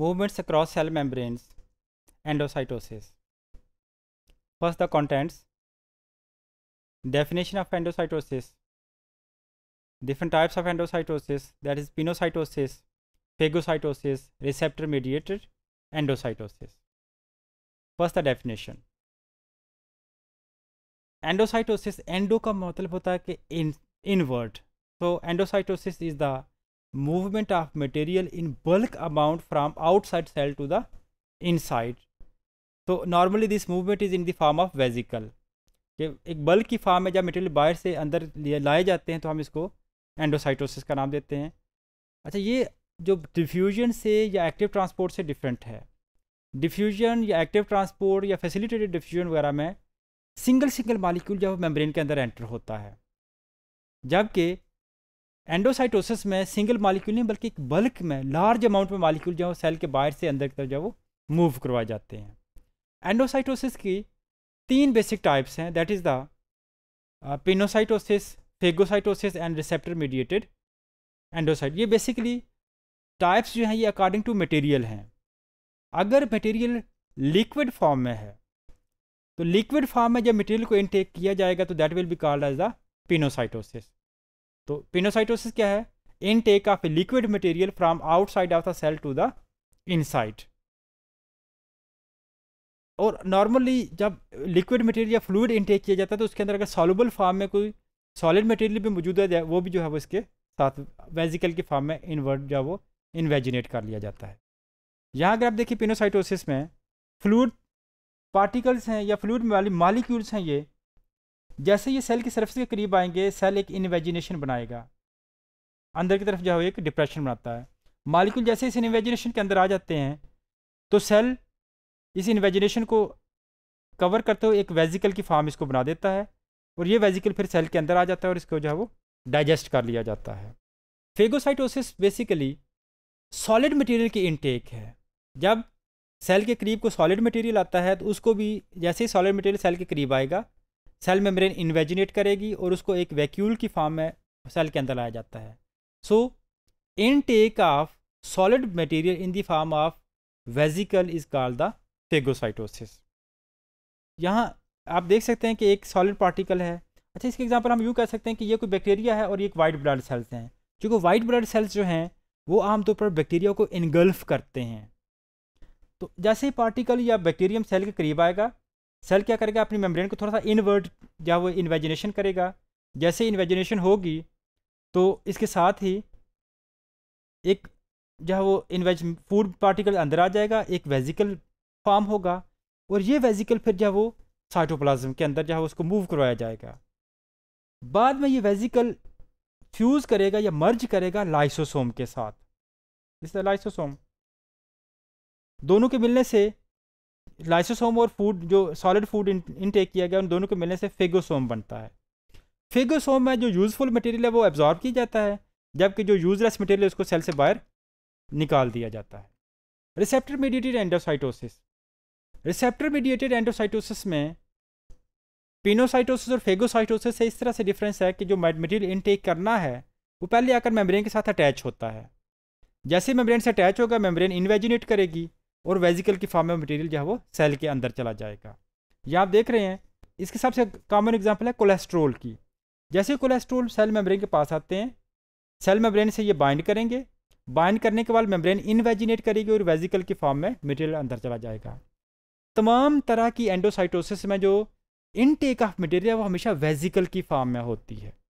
movements across cell membranes, endocytosis. First, the contents, definition of endocytosis, different types of endocytosis that is pinocytosis, phagocytosis, receptor mediated endocytosis. First, the definition. Endocytosis. Endo का मतलब होता है कि इन inward so endocytosis is the movement of material in bulk amount from outside cell to the inside तो normally this movement is in the form of vesicle ये एक bulk की फार्म है जब मटेरियल बाहर से अंदर लाए जाते हैं तो हम इसको एंडोसाइटोसिस का नाम देते हैं अच्छा ये जो डिफ्यूजन से या एक्टिव ट्रांसपोर्ट से डिफरेंट है डिफ्यूजन या एक्टिव ट्रांसपोर्ट या फैसिलिटेटेड डिफ्यूजन वगैरह में सिंगल सिंगल मालिक्यूल जब मेम्ब्रेन के अंदर एंटर होता है जबकि एंडोसाइटोसिस में सिंगल मालिक्यूल नहीं बल्कि एक बल्क में लार्ज अमाउंट में मालिक्यूल जो सेल के बाहर से अंदर की तरफ जो वो मूव करवाए जाते हैं एंडोसाइटोसिस की तीन बेसिक टाइप्स हैं that is the pinocytosis phagocytosis and receptor mediated endocyte ये बेसिकली टाइप्स जो हैं ये अकॉर्डिंग टू मटेरियल हैं अगर मटेरियल लिक्विड फॉर्म में है तो लिक्विड फॉर्म में जब मटेरियल को इनटेक किया जाएगा तो that will be called as the pinocytosis तो पिनोसाइटोसिस क्या है intake of a liquid material from outside of the cell to the inside और नॉर्मली जब लिक्विड मटेरियल या फ्लूड इनटेक किया जाता है तो उसके अंदर अगर सॉलुबल फॉर्म में कोई सॉलिड मटेरियल भी मौजूद है वो भी जो है वो इसके साथ वेजिकल के फॉर्म में इन्वर्ट जो है वो इन्वेजिनेट कर लिया जाता है यहाँ अगर आप देखिए पिनोसाइटोसिस में फ्लूड पार्टिकल्स हैं या फ्लूड वाले मालिक्यूल्स हैं ये जैसे ये सेल की सरफेस के करीब आएंगे सेल एक इन्वेजिनेशन बनाएगा अंदर की तरफ जो है एक डिप्रेशन बनाता है मालिक्यूल जैसे इस इन्वेजिनेशन के अंदर आ जाते हैं तो सेल इस इन्वेजिनेशन को कवर करते हुए एक वेजिकल की फॉर्म इसको बना देता है और ये वेजिकल फिर सेल के अंदर आ जाता है और इसको जो है वो डाइजेस्ट कर लिया जाता है फेगोसाइटोसिस बेसिकली सॉलिड मटेरियल की इनटेक है जब सेल के करीब को सॉलिड मटेरियल आता है तो उसको भी जैसे ही सॉलिड मटेरियल सेल के करीब आएगा सेल मेम्ब्रेन इन्वेजिनेट करेगी और उसको एक वैक्यूल की फॉर्म में सेल के अंदर लाया जाता है so intake of solid material in the form of vesicle is called the phagocytosis यहाँ आप देख सकते हैं कि एक सॉलिड पार्टिकल है अच्छा इसके एग्जाम्पल हम यूँ कह सकते हैं कि ये कोई बैक्टीरिया है और ये एक वाइट ब्लड सेल्स हैं क्योंकि वाइट ब्लड सेल्स जो हैं वो आमतौर पर बैक्टीरिया को इनगल्फ करते हैं तो जैसे ही पार्टिकल या बैक्टीरियम सेल के करीब आएगा सेल क्या करेगा अपनी मेम्ब्रेन को थोड़ा सा इनवर्ट या वो इन्वेजिनेशन करेगा जैसे इन्वेजिनेशन होगी तो इसके साथ ही एक जो है वो इन्वेज फूड पार्टिकल अंदर आ जाएगा एक वेजिकल फॉर्म होगा और ये वेजिकल फिर जो है वो साइटोप्लाज्म के अंदर जो है उसको मूव करवाया जाएगा बाद में ये वेजिकल फ्यूज़ करेगा या मर्ज करेगा लाइसोसोम के साथ इसलिए लाइसोसोम दोनों के मिलने से लाइसोसोम और फूड जो सॉलिड फूड इनटेक किया गया उन दोनों को मिलने से फेगोसोम बनता है फेगोसोम में जो यूज़फुल मटेरियल है वो एब्जॉर्ब किया जाता है जबकि जो यूजलेस मटेरियल है उसको सेल से बाहर निकाल दिया जाता है receptor mediated endocytosis receptor mediated endocytosis में पिनोसाइटोसिस और फेगोसाइटोसिस से इस तरह से डिफरेंस है कि जो मटेरियल इनटेक करना है वो पहले आकर मेम्ब्रेन के साथ अटैच होता है जैसे मेम्ब्रेन से अटैच होगा मेम्ब्रेन इन्वेजिनेट करेगी और वेजिकल की फॉर्म में मटेरियल जो है वो सेल के अंदर चला जाएगा यह आप देख रहे हैं इसके सबसे कॉमन एग्जाम्पल है कोलेस्ट्रोल की जैसे कोलेस्ट्रोल सेल मेम्ब्रेन के पास आते हैं सेल मेम्ब्रेन से ये बाइंड करेंगे बाइंड करने के बाद मेम्ब्रेन इनवेजिनेट करेगी और वेजिकल की फॉर्म में मटेरियल अंदर चला जाएगा तमाम तरह की एंडोसाइटोसिस में जो इनटेक ऑफ मटेरियल वो हमेशा वेजिकल की फॉर्म में होती है